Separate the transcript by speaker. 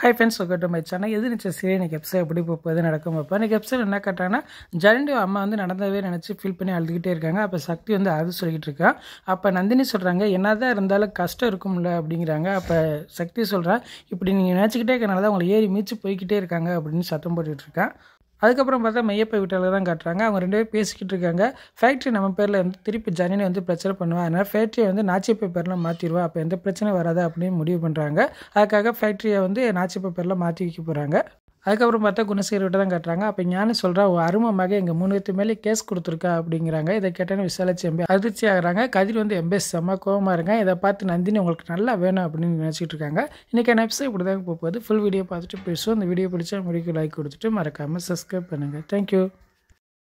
Speaker 1: high friends welcome to my channel எது நினச்ச சரி எனக்கு எப்சை எப்படி போகுது நடக்கும் இப்போ எனக்கு எப்சைட் என்ன கேட்டாங்கன்னா ஜரண்டி அம்மா வந்து நடந்தவே நினச்சி ஃபீல் பண்ணி அழுதுகிட்டே இருக்காங்க அப்போ சக்தி வந்து அது சொல்லிக்கிட்டு இருக்கான் அப்போ நந்தினி சொல்கிறாங்க என்ன தான் இருந்தாலும் கஷ்டம் இருக்கும்ல அப்படிங்கிறாங்க அப்போ சக்தி சொல்கிறான் இப்படி நீங்கள் நினச்சிக்கிட்டே இருக்கனால தான் உங்களை ஏறி மீச்சு போய்கிட்டே இருக்காங்க அப்படின்னு சத்தம் இருக்கான் அதுக்கப்புறம் பார்த்தா மையப்பை வீட்டில் தான் காட்டுறாங்க அவங்க ரெண்டு பேரும் பேசிக்கிட்டு இருக்காங்க ஃபேக்ட்ரி நம்ம பேரில் வந்து திருப்பி ஜனனி வந்து பிரச்சனை பண்ணுவேன் அதனால் ஃபேக்ட்ரியை வந்து நாச்சிப்பை பேரில் மாற்றிடுவேன் அப்போ எந்த பிரச்சனையும் வராது அப்படின்னு முடிவு பண்ணுறாங்க அதுக்காக ஃபேக்ட்ரியை வந்து நாச்சிப்பை பேரில் மாற்றி வைக்க போகிறாங்க அதுக்கப்புறம் பார்த்தா குணசீர்கிட்ட தான் கட்டுறாங்க அப்போ ஞானி சொல்கிறா அருமை மகன் எங்கள் மூணு மேலே கேஸ் கொடுத்துருக்கா அப்படிங்கிறாங்க இதை கேட்டேன்னு விசாலிச்சு எம்பி அதிர்ச்சி ஆகிறாங்க கதிர் வந்து எம்பே செம்ம கோபமாக இருங்க இதை பார்த்து நந்தினி உங்களுக்கு நல்லா வேணும் அப்படின்னு நினச்சிட்டு இருக்காங்க இன்றைக்கான எபிசோட் இப்படி தான் போகுது ஃபுல் வீடியோ பார்த்துட்டு பேசுவோம் அந்த வீடியோ பிடிச்சா முடிக்க லைக் கொடுத்துட்டு மறக்காமல் சப்ஸ்கிரைப் பண்ணுங்கள் தேங்க்யூ